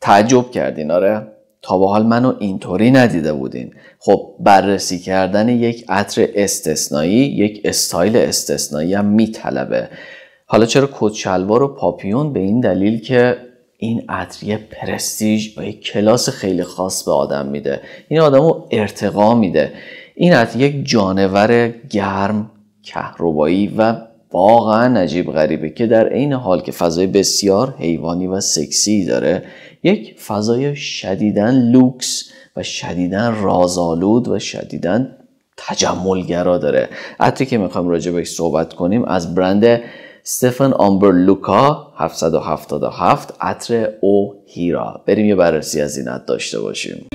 تعجب کردین آره تا به حال منو اینطوری ندیده بودین خب بررسی کردن یک عطر استثنایی یک استایل استثنایی هم میطلبه حالا چرا کچلوار و پاپیون به این دلیل که این عطر پرستیج و یک کلاس خیلی خاص به آدم میده این آدم رو ارتقا میده این عطر یک جانور گرم کهربایی و واقعا عجیب غریبه که در عین حال که فضای بسیار حیوانی و سکسی داره یک فضای شدیدن لوکس و شدیدن رازآلود و شدیدن تجملگرا داره حتی که میخوایم راجع بهش صحبت کنیم از برند استفن آمبر لوکا 777 عطر او هیرا بریم یه بررسی از این داشته باشیم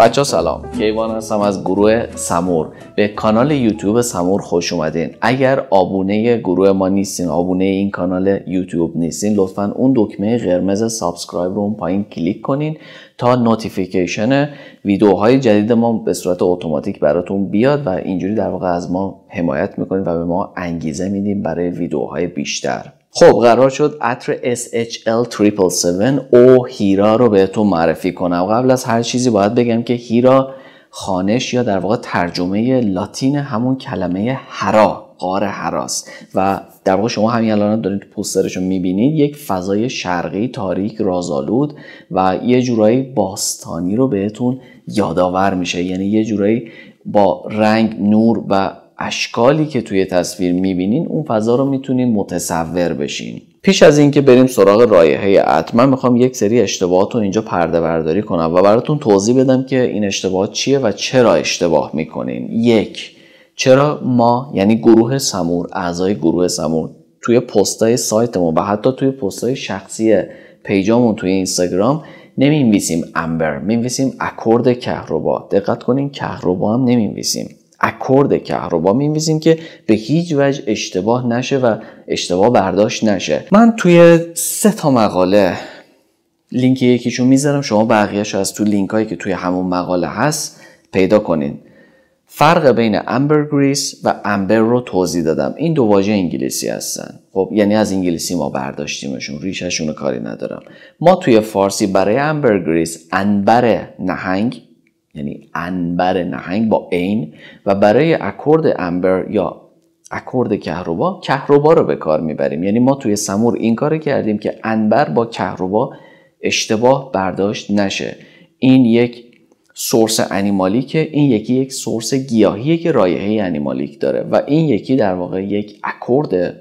بچه سلام کیوان هستم از گروه سمور به کانال یوتیوب سمور خوش اومدین اگر آبونه گروه ما نیستین آبونه این کانال یوتیوب نیستین لطفا اون دکمه قرمز سابسکرایب رو پایین کلیک کنین تا نوتیفیکیشن ویدیوهای جدید ما به صورت اتوماتیک براتون بیاد و اینجوری در واقع از ما حمایت میکنین و به ما انگیزه میدین برای ویدیوهای بیشتر خب قرار شد عطر SHL777 او هیرا رو بهتون معرفی کنم قبل از هر چیزی باید بگم که هیرا خانش یا در واقع ترجمه لاتین همون کلمه هرا قاره هراست و در واقع شما همین الان دارید پوسترش رو میبینید یک فضای شرقی تاریک رازآلود و یه جورایی باستانی رو بهتون یادآور میشه یعنی یه جورایی با رنگ نور و اشکالی که توی تصویر میبینین اون فضا رو میتونین متصور بشین پیش از اینکه بریم سراغ رایحه عط من میخوام یک سری اشتباهات رو اینجا پرده برداری کنم و براتون توضیح بدم که این اشتباهات چیه و چرا اشتباه میکنین یک چرا ما یعنی گروه سمور اعضای گروه سمور توی پستای سایتمون و حتی توی پستای شخصی پیجامون توی اینستاگرام نمی‌نویسیم امبر می‌نویسیم اکورد کهربا دقت کنین کهربا هم نمی‌نویسیم اکورد کهربا میمیزیم که به هیچ وجه اشتباه نشه و اشتباه برداشت نشه من توی سه تا مقاله لینک یکیشون میذارم شما بقیهش از تو لینک هایی که توی همون مقاله هست پیدا کنین فرق بین امبرگریس و امبر رو توضیح دادم این دو واژه انگلیسی هستن خب یعنی از انگلیسی ما برداشتیمشون ریشهشون کاری ندارم ما توی فارسی برای امبرگریس انبر نهنگ یعنی انبر نهنگ با عین و برای اکورد انبر یا اکورد کهربا کهربا رو به کار میبریم یعنی ما توی سمور این کار کردیم که انبر با کهربا اشتباه برداشت نشه این یک سورس انیمالی که این یکی یک سورس گیاهیه که رایحه انیمالیک داره و این یکی در واقع یک اکورده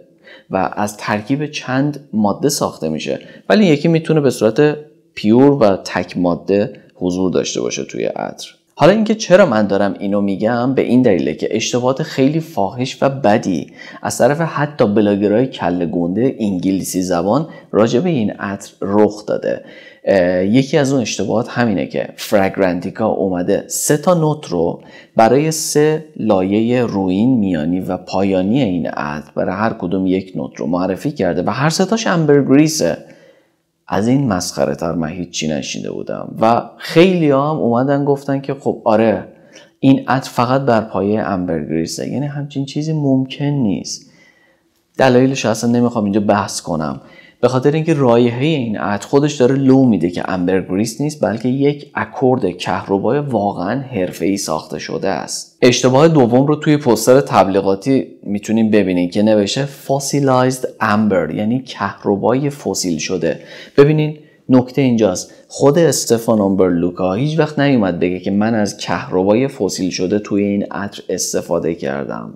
و از ترکیب چند ماده ساخته میشه ولی یکی میتونه به صورت پیور و تک ماده حضور داشته باشه توی عطر حالا اینکه چرا من دارم اینو میگم به این دلیله که اشتباهات خیلی فاحش و بدی از طرف حتی بلاگرهای کل گنده انگلیسی زبان راجع به این عطر رخ داده یکی از اون اشتباهات همینه که فرگرانتیکا اومده سه تا نوت رو برای سه لایه روین میانی و پایانی این عطر برای هر کدوم یک نوت رو معرفی کرده و هر سه تاش امبرگریسه از این مسخره تر من هیچی نشیده بودم و خیلی هم اومدن گفتن که خب آره این ات فقط بر پایه امبرگریسه یعنی همچین چیزی ممکن نیست دلایلش اصلا نمیخوام اینجا بحث کنم به خاطر اینکه رایحه این عطر خودش داره لو میده که امبرگریس نیست بلکه یک اکورد کهربای واقعا ای ساخته شده است اشتباه دوم رو توی پستر تبلیغاتی میتونیم ببینیم که نوشته فاسیلایزد امبر یعنی کهربای فسیل شده ببینین نکته اینجاست خود استفان لوکا هیچ وقت نیومد بگه که من از کهربای فسیل شده توی این عطر استفاده کردم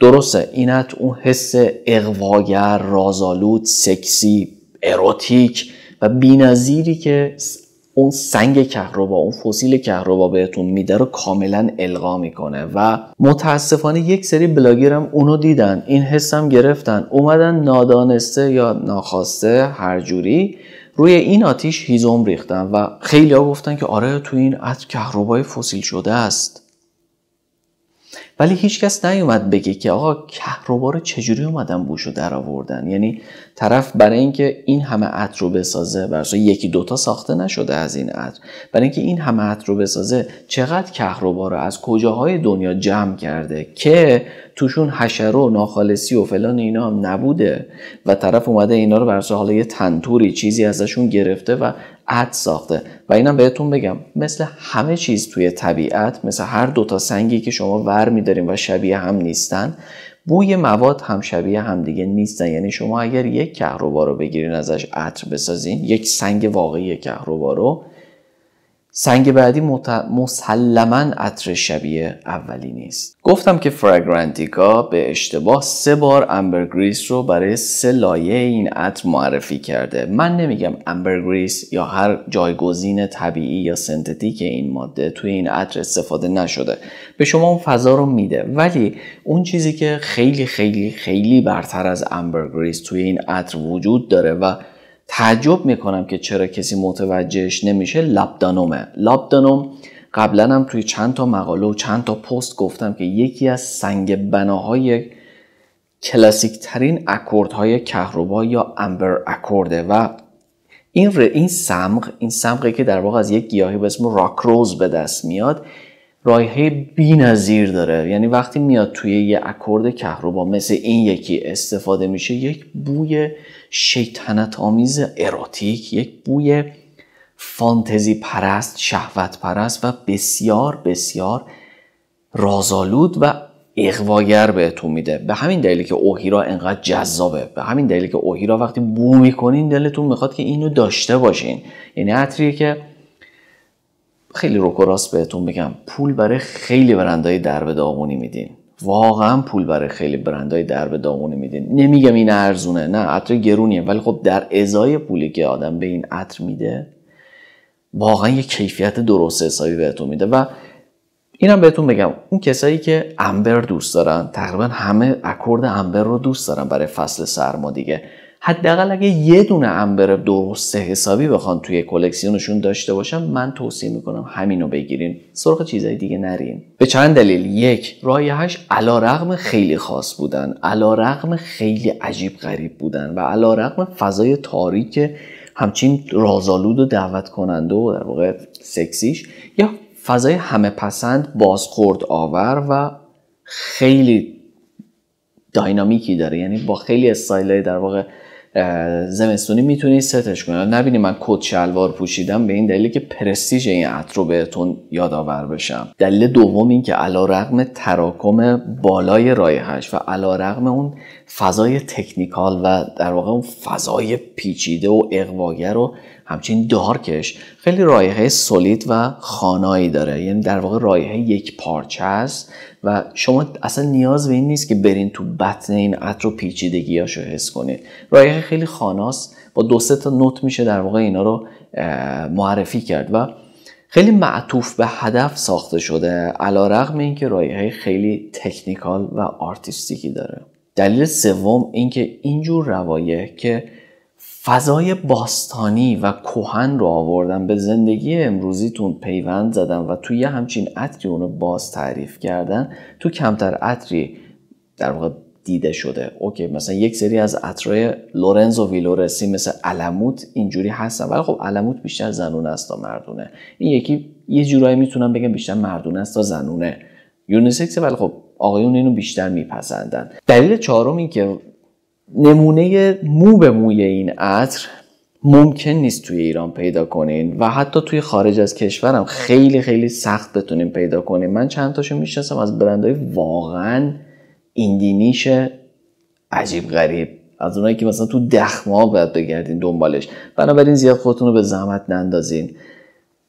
درسته اینت اون حس اقواگر رازآلود سکسی اروتیک و بینظیری که اون سنگ کهربا اون فسیل کهربا بهتون میده رو کاملا القا میکنه و متاسفانه یک سری هم اونو دیدن این حسم گرفتن اومدن نادانسته یا ناخواسته هر جوری روی این آتیش هیزم ریختن و خیلی ها گفتن که آره تو این عطر کهربای فسیل شده است ولی هیچکس نیومد بگه که آقا کهربا رو چجوری اومدن بوشو در آوردن یعنی طرف برای اینکه این همه عطر رو بسازه برای یکی دوتا ساخته نشده از این عطر برای اینکه این همه عطر رو بسازه چقدر کهربا رو از کجاهای دنیا جمع کرده که توشون حشره و ناخالصی و فلان اینا هم نبوده و طرف اومده اینا رو برای حالا یه تنتوری چیزی ازشون گرفته و عطر ساخته و اینم بهتون بگم مثل همه چیز توی طبیعت مثل هر دوتا سنگی که شما ور میداریم و شبیه هم نیستن بوی مواد هم شبیه هم دیگه نیستن یعنی شما اگر یک کهربا رو بگیرین ازش عطر بسازین یک سنگ واقعی کهربا رو سنگ بعدی مت... مسلما عطر شبیه اولی نیست گفتم که فرگرانتیکا به اشتباه سه بار امبرگریس رو برای سه لایه این عطر معرفی کرده من نمیگم امبرگریس یا هر جایگزین طبیعی یا سنتتیک این ماده توی این عطر استفاده نشده به شما اون فضا رو میده ولی اون چیزی که خیلی خیلی خیلی برتر از امبرگریس توی این عطر وجود داره و تعجب میکنم که چرا کسی متوجهش نمیشه لابدانومه لابدانوم قبلا هم توی چند تا مقاله و چند تا پست گفتم که یکی از سنگ بناهای کلاسیک ترین های کهربا یا امبر اکورده و این این سمق این سمقی که در واقع از یک گیاهی به اسم راک روز به دست میاد رایحه بی نظیر داره یعنی وقتی میاد توی یه اکورد کهربا مثل این یکی استفاده میشه یک بوی شیطنت آمیز اراتیک یک بوی فانتزی پرست شهوت پرست و بسیار بسیار رازآلود و به بهتون میده به همین دلیل که اوهیرا انقدر جذابه به همین دلیل که اوهیرا وقتی بو میکنین دلتون میخواد که اینو داشته باشین یعنی عطریه که خیلی راست بهتون بگم پول برای خیلی برندهای درب داغونی میدین واقعا پول برای خیلی برندهای درب داغونی میدین نمیگم این ارزونه نه عطر گرونیه ولی خب در ازای پولی که آدم به این عطر میده واقعا یه کیفیت درست حسابی بهتون میده و اینم بهتون بگم اون کسایی که امبر دوست دارن تقریبا همه اکورد امبر رو دوست دارن برای فصل سرما دیگه حداقل اگه یه دونه امبر درست حسابی بخوان توی کلکسیونشون داشته باشن من توصیه میکنم همینو بگیرین سرخ چیزای دیگه نرین به چند دلیل یک هش علا رقم خیلی خاص بودن علا رقم خیلی عجیب غریب بودن و علا رقم فضای تاریک همچین رازآلود و دعوت کننده و در واقع سکسیش یا فضای همه پسند بازخورد آور و خیلی داینامیکی داره یعنی با خیلی استایل در واقع زمستونی میتونی ستش کنی نبینی من کت شلوار پوشیدم به این دلیل که پرستیژ این عطر رو بهتون یادآور بشم دلیل دوم این که علا تراکم بالای رایحش و علا اون فضای تکنیکال و در واقع اون فضای پیچیده و اقواگر رو همچین دارکش خیلی رایحه سولید و خانایی داره یعنی در واقع رایحه یک پارچه است و شما اصلا نیاز به این نیست که برین تو بطن این عطر و رو حس کنید رایحه خیلی خاناست با دو سه تا نوت میشه در واقع اینا رو معرفی کرد و خیلی معطوف به هدف ساخته شده علا رقم اینکه رایحه خیلی تکنیکال و آرتیستیکی داره دلیل سوم اینکه اینجور روایه که فضای باستانی و کوهن رو آوردن به زندگی امروزیتون پیوند زدن و توی یه همچین عطری اونو باز تعریف کردن تو کمتر عطری در واقع دیده شده اوکی مثلا یک سری از عطرای لورنزو ویلورسی مثل علموت اینجوری هستن ولی خب علموت بیشتر زنونه است تا مردونه این یکی یه جورایی میتونم بگم بیشتر مردونه است تا زنونه یونیسکس ولی خب آقایون اینو بیشتر میپسندن دلیل چهارم این که نمونه مو به موی این عطر ممکن نیست توی ایران پیدا کنین و حتی توی خارج از کشورم خیلی خیلی سخت بتونین پیدا کنین من چند تاشو میشناسم از برندهای واقعا ایندینیش عجیب غریب از اونایی که مثلا تو ماه باید بگردین دنبالش بنابراین زیاد خودتون رو به زحمت نندازین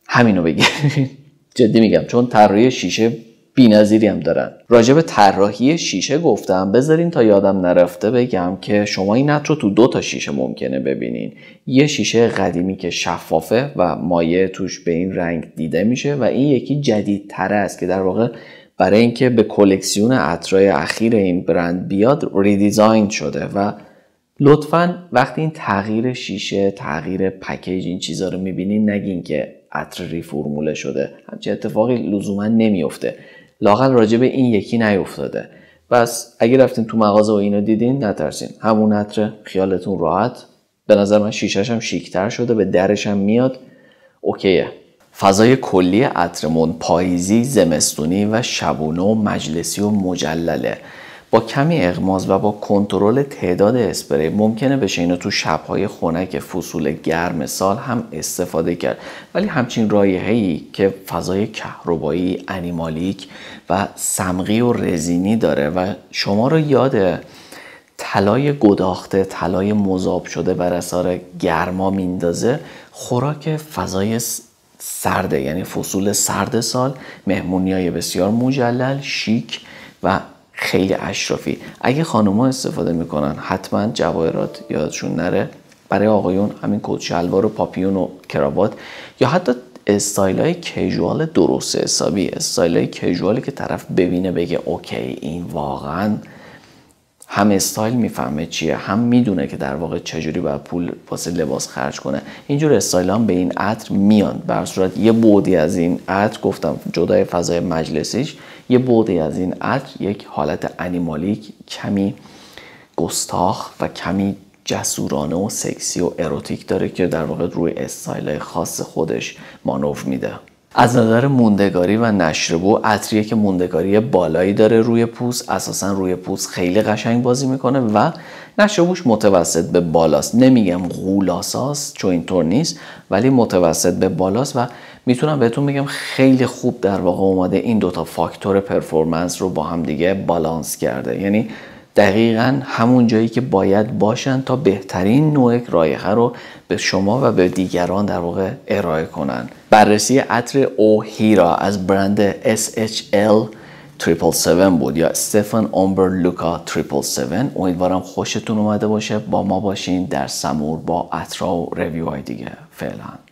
همینو بگیرین جدی میگم چون طراحی شیشه بینظیری هم دارن راجع به طراحی شیشه گفتم بذارین تا یادم نرفته بگم که شما این عطر رو تو دو تا شیشه ممکنه ببینین یه شیشه قدیمی که شفافه و مایع توش به این رنگ دیده میشه و این یکی جدیدتر است که در واقع برای اینکه به کلکسیون عطرای اخیر این برند بیاد ریدیزاین شده و لطفا وقتی این تغییر شیشه تغییر پکیج این چیزا رو میبینین نگین که عطر ریفرموله شده همچین اتفاقی لزوما نمیفته لاقل راجع به این یکی نیفتاده پس اگه رفتین تو مغازه و اینو دیدین نترسین همون عطر خیالتون راحت به نظر من شیشش هم شیکتر شده به درش هم میاد اوکیه فضای کلی عطرمون پاییزی زمستونی و شبونه و مجلسی و مجلله با کمی اغماز و با کنترل تعداد اسپری ممکنه بشه اینو تو شبهای خنک فصول گرم سال هم استفاده کرد ولی همچین رایحه‌ای که فضای کهربایی انیمالیک و سمقی و رزینی داره و شما رو یاد طلای گداخته طلای مذاب شده بر اثر گرما میندازه خوراک فضای سرده یعنی فصول سرد سال مهمونی های بسیار مجلل شیک و خیلی اشرافی اگه خانوما استفاده میکنن حتما جواهرات یادشون نره برای آقایون همین کت شلوار و پاپیون و کراوات یا حتی استایل های کژوال درست حسابی استایل های کژوالی که طرف ببینه بگه اوکی این واقعا هم استایل میفهمه چیه هم میدونه که در واقع چجوری باید پول واسه لباس خرج کنه اینجور استایل هم به این عطر میان بر صورت یه بودی از این عطر گفتم جدای فضای مجلسیش یه بودی از این عطر یک حالت انیمالیک کمی گستاخ و کمی جسورانه و سکسی و اروتیک داره که در واقع روی استایل خاص خودش مانور میده از نظر موندگاری و نشربو عطریه که موندگاری بالایی داره روی پوست اساسا روی پوست خیلی قشنگ بازی میکنه و نشربوش متوسط به بالاست نمیگم غولاساست چون اینطور نیست ولی متوسط به بالاست و میتونم بهتون بگم خیلی خوب در واقع اومده این دوتا فاکتور پرفورمنس رو با هم دیگه بالانس کرده یعنی دقیقا همون جایی که باید باشن تا بهترین نوع رایحه رو به شما و به دیگران در واقع ارائه کنن بررسی عطر اوهیرا از برند SHL 777 بود یا استفن اومبر لوکا 777 امیدوارم خوشتون اومده باشه با ما باشین در سمور با عطرا و ریویو دیگه فعلا